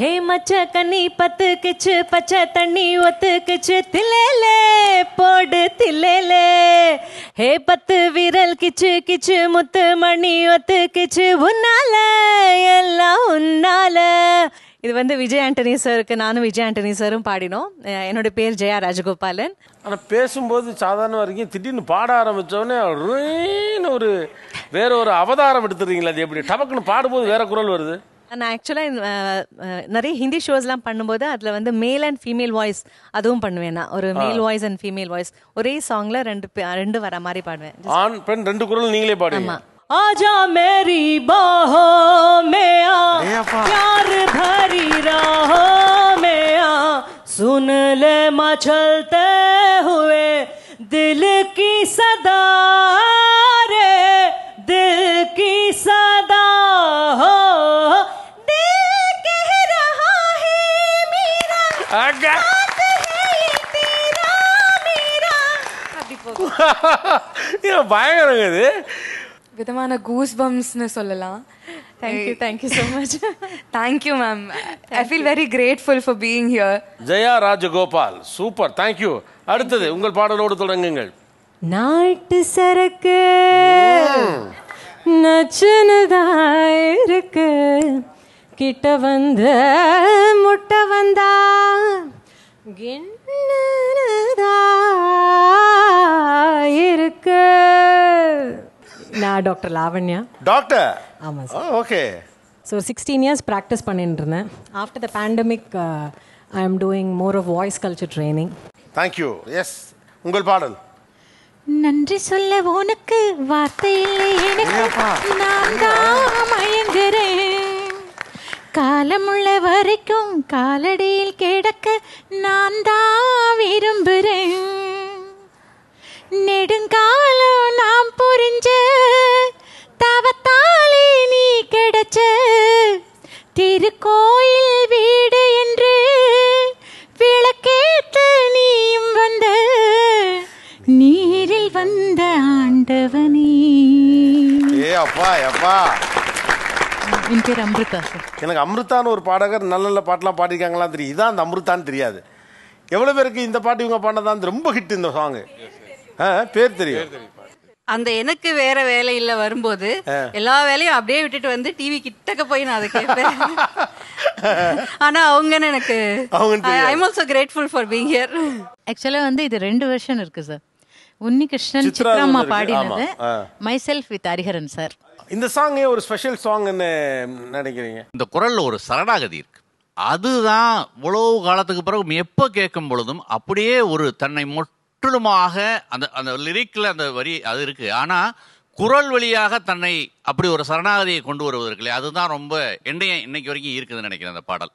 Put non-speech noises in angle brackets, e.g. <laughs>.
ஹே மச்ச கண்ணி பத்து கிச்சு பச்சை தண்ணி ஒத்து கிச்சு தில்லேலே போடு திலேலே ஹே பத்து விரல் கிச்சு கிச்சு முத்து மணி ஒத்து கிச்சு உன்னால எல்லாம் உன்னால இது வந்து விஜய் ஆண்டனி சாருக்கு நானும் விஜய் ஆண்டனி சாரும் பாடினோம் என்னோட பேர் ஜெயா ராஜகோபாலன் ஆனால் பேசும்போது சாதாரண வரைக்கும் திடீர்னு பாட ஆரம்பித்தோடனே ஒரு வேற ஒரு அவதாரம் எடுத்துருக்கீங்களா அது எப்படி டபக்குன்னு பாடும்போது வேற குரல் வருது நான் ஆக்சுவலாக uh, uh, நிறைய ஹிந்தி ஷோஸ்லாம் பண்ணும்போது அதில் வந்து மேல் அண்ட் ஃபீமேல் வாய்ஸ் அதுவும் பண்ணுவேன் நான் ஒரு மேல் வாய்ஸ் அண்ட் ஃபீமேல் வாய்ஸ் ஒரே சாங்ல ரெண்டு ரெண்டு வர மாதிரி பாடுவேன் ஆண் பெண் ரெண்டு குரல் நீங்களே பாடுங்க ஆஜா மேரி பாஹோ மே ஆ प्यार भरी राहों में आ सुन ले मचलते हुए दिल की सदा போங்க <laughs> பயங்கரங்க இது விதமான கூஸ் பம்ஸ்னு சொல்லலாம் thank you thank you so much thank you ma'am I feel very grateful for being here Jaya Rajagopal super thank you அடுத்தது உங்கள் பாடலோடு தொடங்குங்கள் நாட்டு சரக்கு நச்சுனதா இருக்கு கிட்ட வந்து முட்டை வந்தா இருக்கு நான் டாக்டர் லாவண்யா டாக்டர் ஆமாம் sir okay so sixteen years practice பண்ணிட்டு இருந்தேன் after the pandemic I am doing more of voice culture training thank you yes உங்கள் பாடல் நன்றி சொல்ல உனக்கு வார்த்தை இல்லை எனக்கு நான் தான் மயங்குறேன் காலமுள்ள வரைக்கும் காலடியில் கிடக்க நான் தான் விரும்புகிறேன் நெடுங்காலம் நாம் புரிஞ்ச தவத்தாலே நீ கிடைச்ச திருக்கோயில் வீடு என்று விளக்கேத்து நீயும் வந்த நீரில் வந்த ஆண்டவனே ஏ அப்பா அப்பா என் பேர் அமிர்தா சார் எனக்கு அமிர்தான்னு ஒரு பாடகர் நல்ல நல்ல பாட்டெலாம் பாடியிருக்காங்களாம் தெரியும் இதான் அந்த அமிர்தான்னு தெரியாது எவ்வளோ பேருக்கு இந்த பாட்டு இவங்க பண்ணதான் ரொம்ப ஹிட் இந்த சாங்கு ஆ பேர் தெரியும் அந்த எனக்கு வேற வேலையில வரும்போது எல்லா வேலையும் அப்படியே விட்டுட்டு வந்து டிவி கிட்டக்க போய் நான் அதை கேட்பேன் ஆனா அவங்கன்னு எனக்கு I am also grateful for being here ஆக்சுவலா வந்து இது ரெண்டு வெர்ஷன் இருக்கு சார் உன்னிகிருஷ்ணன் சித்ராமா பாடினது my self with Hariharan sir இந்த சாங் ஒரு ஸ்பெஷல் சாங்னு நினைக்கிறீங்க இந்த குரலில் ஒரு சரணாகதி இருக்கு அதுதான் இவ்வளவு காலத்துக்கு பிறகு எப்போ கேட்கும் பொழுதும் அப்படியே ஒரு தன்னை முற்றிலுமாக அந்த அந்த லிரிக்கில் அந்த வரி அது இருக்குது ஆனால் குரல் வழியாக தன்னை அப்படி ஒரு சரணாகதியை கொண்டு வருவதற்கு அதுதான் ரொம்ப என்னைய இன்னைக்கு வரைக்கும் இருக்குதுன்னு நினைக்கிறேன் அந்த பாடல்